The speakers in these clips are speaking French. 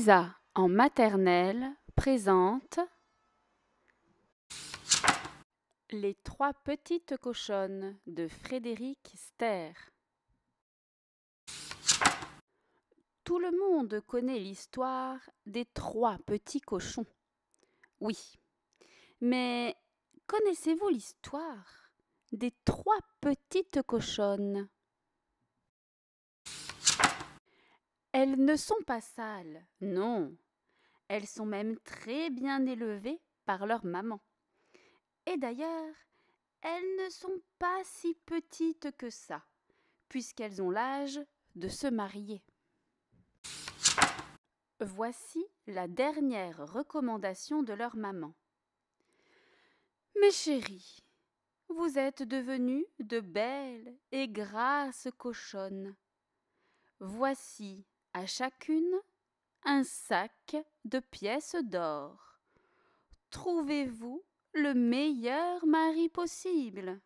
Lisa en maternelle présente Les trois petites cochonnes de Frédéric Ster. Tout le monde connaît l'histoire des trois petits cochons. Oui. Mais connaissez-vous l'histoire des trois petites cochonnes Elles ne sont pas sales, non. Elles sont même très bien élevées par leur maman. Et d'ailleurs, elles ne sont pas si petites que ça, puisqu'elles ont l'âge de se marier. Voici la dernière recommandation de leur maman. Mes chéries, vous êtes devenues de belles et grasses cochonnes. Voici à chacune un sac de pièces d'or. Trouvez-vous le meilleur mari possible.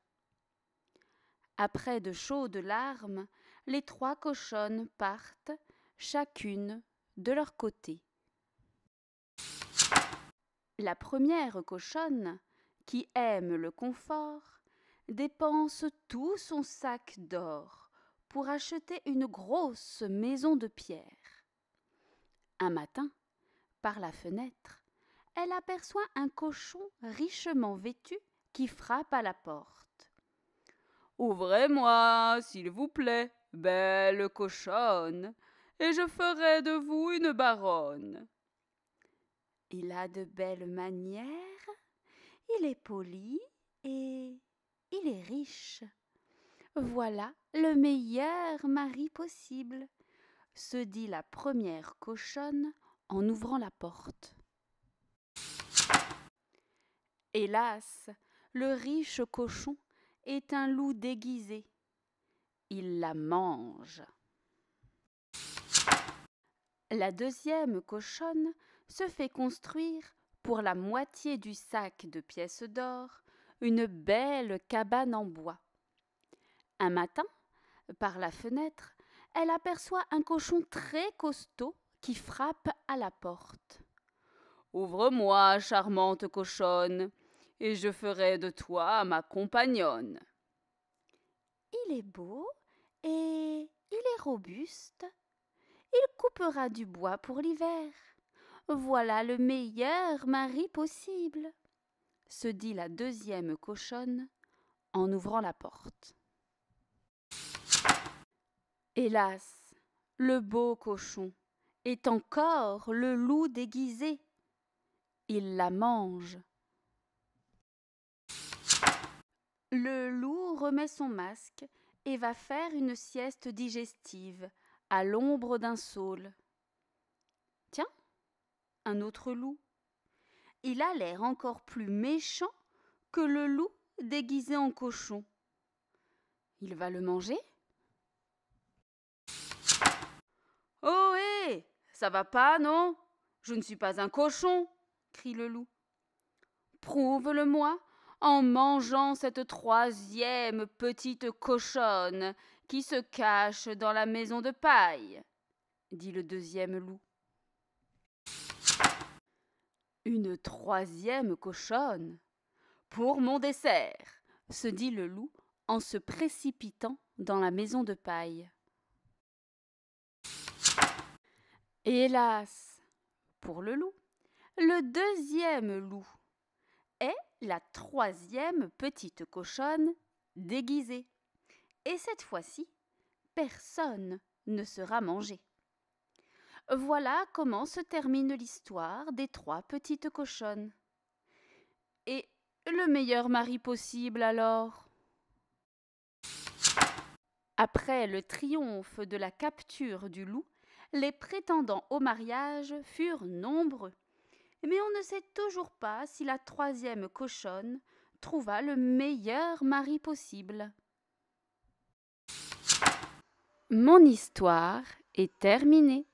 Après de chaudes larmes, les trois cochonnes partent, chacune de leur côté. La première cochonne, qui aime le confort, dépense tout son sac d'or pour acheter une grosse maison de pierre. Un matin, par la fenêtre, elle aperçoit un cochon richement vêtu qui frappe à la porte. Ouvrez-moi, s'il vous plaît, belle cochonne, et je ferai de vous une baronne. Il a de belles manières, il est poli et il est riche. Voilà le meilleur mari possible, se dit la première cochonne en ouvrant la porte. Hélas, le riche cochon est un loup déguisé. Il la mange. La deuxième cochonne se fait construire, pour la moitié du sac de pièces d'or, une belle cabane en bois. Un matin, par la fenêtre, elle aperçoit un cochon très costaud qui frappe à la porte. Ouvre-moi, charmante cochonne, et je ferai de toi ma compagnonne. Il est beau et il est robuste. Il coupera du bois pour l'hiver. Voilà le meilleur mari possible, se dit la deuxième cochonne en ouvrant la porte hélas le beau cochon est encore le loup déguisé il la mange le loup remet son masque et va faire une sieste digestive à l'ombre d'un saule. Tiens, un autre loup. Il a l'air encore plus méchant que le loup déguisé en cochon. Il va le manger Ça va pas, non Je ne suis pas un cochon crie le loup. Prouve-le-moi en mangeant cette troisième petite cochonne qui se cache dans la maison de paille, dit le deuxième loup. Une troisième cochonne pour mon dessert, se dit le loup en se précipitant dans la maison de paille. hélas, pour le loup, le deuxième loup est la troisième petite cochonne déguisée. Et cette fois-ci, personne ne sera mangé. Voilà comment se termine l'histoire des trois petites cochonnes. Et le meilleur mari possible alors Après le triomphe de la capture du loup, les prétendants au mariage furent nombreux. Mais on ne sait toujours pas si la troisième cochonne trouva le meilleur mari possible. Mon histoire est terminée.